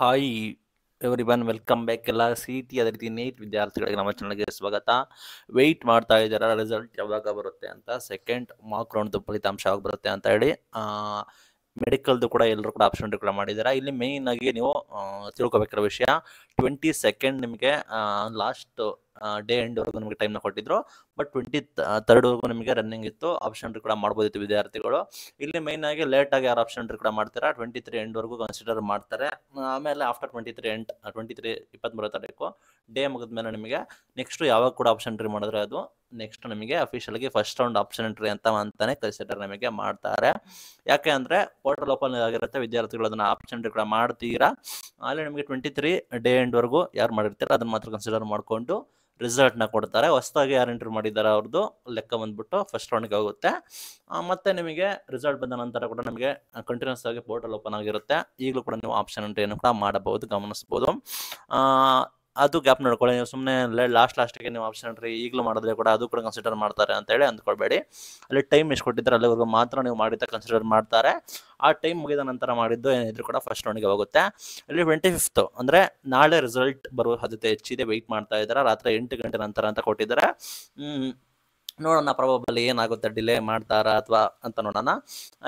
hi everyone welcome back ಎಲ್ಲ C T ಅದೇ ರೀತಿ ನೀಟ್ ವಿದ್ಯಾರ್ಥಿಗಳಿಗೆ ನಮ್ಮ ಚಾನಲ್ಗೆ ಸ್ವಾಗತ ವೆಯ್ಟ್ ಮಾಡ್ತಾ ಇದ್ದಾರೆ ರಿಸಲ್ಟ್ ಯಾವಾಗ ಬರುತ್ತೆ ಅಂತ ಸೆಕೆಂಡ್ ಮಾರ್ಕ್ ರೌಂಡ್ದು ಫಲಿತಾಂಶ ಆಗಿ ಬರುತ್ತೆ ಅಂತ ಹೇಳಿ ಮೆಡಿಕಲ್ದು ಕೂಡ ಎಲ್ಲರೂ ಕೂಡ ಆಪ್ಷನ್ ಕೂಡ ಮಾಡಿದ್ದೀರಾ ಇಲ್ಲಿ ಮೇಯ್ನ್ ಆಗಿ ನೀವು ತಿಳ್ಕೊಬೇಕಿರೋ ವಿಷಯ ಟ್ವೆಂಟಿ ಸೆಕೆಂಡ್ ನಿಮಗೆ ಲಾಸ್ಟ್ ಡೇ ಎಂಡ್ವರೆಗೂ ನಿಮಗೆ ಟೈಮ್ನ ಕೊಟ್ಟಿದ್ರು ಬಟ್ ಟ್ವೆಂಟಿ ತರ್ಡ್ವರೆಗೂ ನಿಮಗೆ ರನ್ನಿಂಗ್ ಇತ್ತು ಆಪ್ಷನ್ ಕೂಡ ಮಾಡ್ಬೋದಿತ್ತು ವಿದ್ಯಾರ್ಥಿಗಳು ಇಲ್ಲಿ ಮೇಯ್ನ್ ಆಗಿ ಲೇಟಾಗಿ ಯಾರು ಆಪ್ಷನ್ ಕೂಡ ಮಾಡ್ತಾರೆ ಟ್ವೆಂಟಿ ತ್ರೀ ಎಂಡ್ವರೆಗೂ ಕನ್ಸಿಡರ್ ಮಾಡ್ತಾರೆ ಆಮೇಲೆ after twenty three end twenty three ಇಪ್ಪತ್ತ್ಮೂರು ತಾರೀಕು ಡೇ ಮುಗಿದ್ಮೇಲೆ ನಿಮಗೆ ನೆಕ್ಸ್ಟ್ ಯಾವಾಗ ಕೂಡ ಆಪ್ಷನ್ ಎಂಟ್ರಿ ಮಾಡಿದ್ರೆ ಅದು ನೆಕ್ಸ್ಟ್ ನಿಮಗೆ ಅಫಿಷಿಯಲ್ಗೆ ಫಸ್ಟ್ ರೌಂಡ್ ಆಪ್ಷನ್ ಎಂಟ್ರಿ ಅಂತ ಅಂತಾನೆ ಕನ್ಸಿಡರ್ ನಿಮಗೆ ಮಾಡ್ತಾರೆ ಯಾಕೆ ಅಂದರೆ ಪೋರ್ಟಲ್ ಓಪನ್ ಆಗಿರುತ್ತೆ ವಿದ್ಯಾರ್ಥಿಗಳು ಅದನ್ನ ಆಪ್ಷನ್ ಎಂಟ್ರಿ ಕೂಡ ಮಾಡ್ತೀರಾ ಅಲ್ಲಿ ನಿಮಗೆ ಟ್ವೆಂಟಿ ತ್ರೀ ಡೇ ಎಂಡ್ವರೆಗೂ ಯಾರು ಮಾಡಿರ್ತೀರ ಅದನ್ನ ಮಾತ್ರ ಕನ್ಸಿಡರ್ ಮಾಡಿಕೊಂಡು ರಿಸಲ್ಟ್ನ ಕೊಡ್ತಾರೆ ಹೊಸದಾಗಿ ಯಾರು ಎಂಟ್ರಿ ಮಾಡಿದ್ದಾರೆ ಅವ್ರದ್ದು ಲೆಕ್ಕ ಬಂದ್ಬಿಟ್ಟು ಫಸ್ಟ್ ರೌಂಡ್ಗೆ ಹೋಗುತ್ತೆ ಮತ್ತೆ ನಿಮಗೆ ರಿಸಲ್ಟ್ ಬಂದ ನಂತರ ಕೂಡ ನಮಗೆ ಕಂಟಿನ್ಯೂಸ್ ಆಗಿ ಪೋರ್ಟಲ್ ಓಪನ್ ಆಗಿರುತ್ತೆ ಈಗಲೂ ಕೂಡ ನೀವು ಆಪ್ಷನ್ ಎಂಟ್ರಿಯನ್ನು ಕೂಡ ಮಾಡಬಹುದು ಗಮನಿಸ್ಬೋದು ಅದು ಗ್ಯಾಪ್ ನೋಡ್ಕೊಳ್ಳಿ ನೀವು ಸುಮ್ಮನೆ ಲಾಸ್ಟ್ ಲಾಸ್ಟಿಗೆ ನೀವು ಆಪ್ಷನ್ ರೀ ಈಗಲೂ ಮಾಡಿದ್ರೆ ಕೂಡ ಅದು ಕೂಡ ಕನ್ಸಿಡರ್ ಮಾಡ್ತಾರೆ ಅಂತೇಳಿ ಅಂದ್ಕೊಳ್ಬೇಡಿ ಅಲ್ಲಿ ಟೈಮ್ ಎಷ್ಟು ಕೊಟ್ಟಿದ್ದಾರೆ ಅಲ್ಲಿವರೆಗೂ ಮಾತ್ರ ನೀವು ಮಾಡಿದ್ದ ಕನ್ಸಿಡರ್ ಮಾಡ್ತಾರೆ ಆ ಟೈಮ್ ಮುಗಿದ ನಂತರ ಮಾಡಿದ್ದು ಏನಿದ್ರು ಕೂಡ ಫಸ್ಟ್ ರೌಂಡ್ಗೆ ಹೋಗುತ್ತೆ ಅಲ್ಲಿ ಟ್ವೆಂಟಿ ಫಿಫ್ತ್ ಅಂದರೆ ನಾಳೆ ರಿಸಲ್ಟ್ ಬರುವ ಸಾಧ್ಯತೆ ಹೆಚ್ಚಿದೆ ವೆಯ್ಟ್ ಮಾಡ್ತಾ ಇದ್ದಾರೆ ರಾತ್ರಿ ಎಂಟು ಗಂಟೆ ನಂತರ ಅಂತ ಕೊಟ್ಟಿದ್ದಾರೆ ನೋಡೋಣ ಪ್ರಭಾವಲ್ಲಿ ಏನಾಗುತ್ತೆ ಡಿಲೇ ಮಾಡ್ತಾರಾ ಅಥವಾ ಅಂತ ನೋಡೋಣ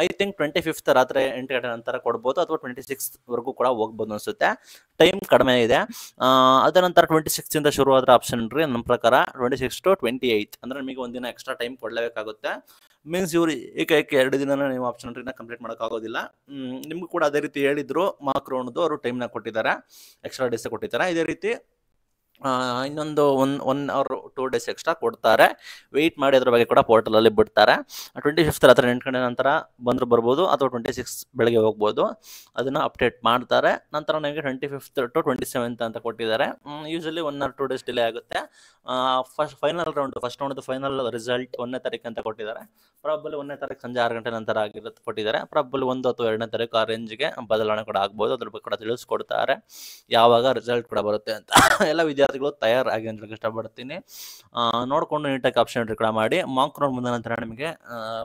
ಐ ಥಿಂಕ್ ಟ್ವೆಂಟಿ ಫಿಫ್ತ್ ರಾತ್ರಿ ಎಂಟು ಗಂಟೆ ನಂತರ ಕೊಡ್ಬೋದು ಅಥವಾ ಟ್ವೆಂಟಿ ಸಿಕ್ಸ್ ವರೆಗೂ ಕೂಡ ಹೋಗ್ಬೋದು ಅನಿಸುತ್ತೆ ಟೈಮ್ ಕಡಿಮೆ ಇದೆ ಅದರ ನಂತರ ಟ್ವೆಂಟಿ ಸಿಕ್ಸಿಂದ ಶುರು ಆದ್ರೆ ಆಪ್ಷನ್ ರೀ ನನ್ನ ಪ್ರಕಾರ twenty six to twenty eight ಅಂದರೆ ನಿಮಗೆ ಒಂದಿನ ಎಕ್ಸ್ಟ್ರಾ ಟೈಮ್ ಕೊಡಲೇಬೇಕಾಗುತ್ತೆ ಮೀನ್ಸ್ ಇವರು ಏಕೈಕ ಎರಡು ದಿನ ನೀವು ಆಪ್ಷನ್ ಟ್ರೀನ ಕಂಪ್ಲೀಟ್ ಮಾಡೋಕ್ಕಾಗೋದಿಲ್ಲ ನಿಮ್ಗೂ ಕೂಡ ಅದೇ ರೀತಿ ಹೇಳಿದ್ರು ಮಾರ್ಕ್ ಅವರು ಅವರು ಟೈಮ್ನ ಕೊಟ್ಟಿದ್ದಾರೆ ಎಕ್ಸ್ಟ್ರಾ ಡೇಸ್ ಕೊಟ್ಟಿದ್ದಾರೆ ಇದೇ ರೀತಿ ಇನ್ನೊಂದು one one hour two days extra ಕೊಡ್ತಾರೆ ವೆಯ್ಟ್ ಮಾಡಿ ಅದ್ರ ಬಗ್ಗೆ ಕೂಡ ಪೋರ್ಟಲಲ್ಲಿ ಬಿಡ್ತಾರೆ ಟ್ವೆಂಟಿ ಫಿಫ್ತ್ ಹತ್ರ ಗಂಟೆ ನಂತರ ಬಂದರೂ ಬರ್ಬೋದು ಅಥವಾ ಟ್ವೆಂಟಿ ಸಿಕ್ಸ್ ಬೆಳಗ್ಗೆ ಹೋಗ್ಬೋದು ಅದನ್ನು ಅಪ್ಡೇಟ್ ಮಾಡ್ತಾರೆ ನಂತರ ನನಗೆ twenty fifth to twenty seventh ಅಂತ ಕೊಟ್ಟಿದ್ದಾರೆ usually one or two days delay ಆಗುತ್ತೆ first final round first round final result ಒಂದನೇ ತಾರೀಕು ಅಂತ ಕೊಟ್ಟಿದ್ದಾರೆ ಪ್ರಾಬಲ್ಲಿ ಒಂದನೇ ತಾರೀಕು ಸಂಜೆ ಆರು ಗಂಟೆ ನಂತರ ಆಗಿರುತ್ತೆ ಕೊಟ್ಟಿದ್ದಾರೆ ಪ್ರಾಬಲ್ಲಿ ಒಂದು ಅಥವಾ ಎರಡನೇ ತಾರೀಕು ಆ ರೇಂಜ್ಗೆ ಬದಲಾವಣೆ ಕೂಡ ಆಗ್ಬೋದು ಅದ್ರ ಬಗ್ಗೆ ಕೂಡ ತಿಳಿಸ್ಕೊಡ್ತಾರೆ ಯಾವಾಗ ರಿಸಲ್ಟ್ ಕೂಡ ಬರುತ್ತೆ ಅಂತ ಎಲ್ಲ ವಿದ್ಯಾರ್ಥಿ ವಿದ್ಯಾರ್ಥಿಗಳು ತಯಾರಾಗಿ ಅಂತ ಇಷ್ಟಪಡ್ತೀನಿ ನೋಡಿಕೊಂಡು ನೀಟಾಗಿ ಆಪ್ಷನ್ ಎಂಟ್ರಿ ಕೂಡ ಮಾಡಿ ಮಾರ್ಕ್ ರೌಂಡ್ ಬಂದ ನಂತರ ನಿಮಗೆ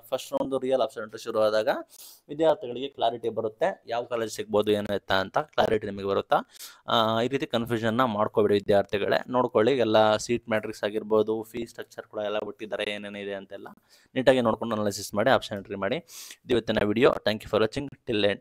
first round real option entry ಶುರು ಆದಾಗ ವಿದ್ಯಾರ್ಥಿಗಳಿಗೆ ಕ್ಲಾರಿಟಿ ಬರುತ್ತೆ ಯಾವ ಕಾಲೇಜ್ ಸಿಗ್ಬೋದು ಏನಾಯ್ತಾ ಅಂತ ಕ್ಲಾರಿಟಿ ನಿಮಗೆ ಬರುತ್ತಾ ಈ ರೀತಿ ಕನ್ಫ್ಯೂಷನ್ ನ ಮಾಡ್ಕೋಬೇಡಿ ವಿದ್ಯಾರ್ಥಿಗಳೇ ನೋಡ್ಕೊಳ್ಳಿ ಎಲ್ಲ ಸೀಟ್ ಮ್ಯಾಟ್ರಿಕ್ಸ್ ಆಗಿರ್ಬೋದು ಫೀ ಸ್ಟ್ರಕ್ಚರ್ ಕೂಡ ಎಲ್ಲ ಬಿಟ್ಟಿದ್ದಾರೆ ಏನೇನಿದೆ ಅಂತೆಲ್ಲ ನೀಟಾಗಿ ನೋಡ್ಕೊಂಡು ಅನಾಲಿಸಿಸ್ ಮಾಡಿ ಆಪ್ಷನ್ ಎಂಟ್ರಿ ಮಾಡಿ ಇವತ್ತಿನ video thank you for watching till end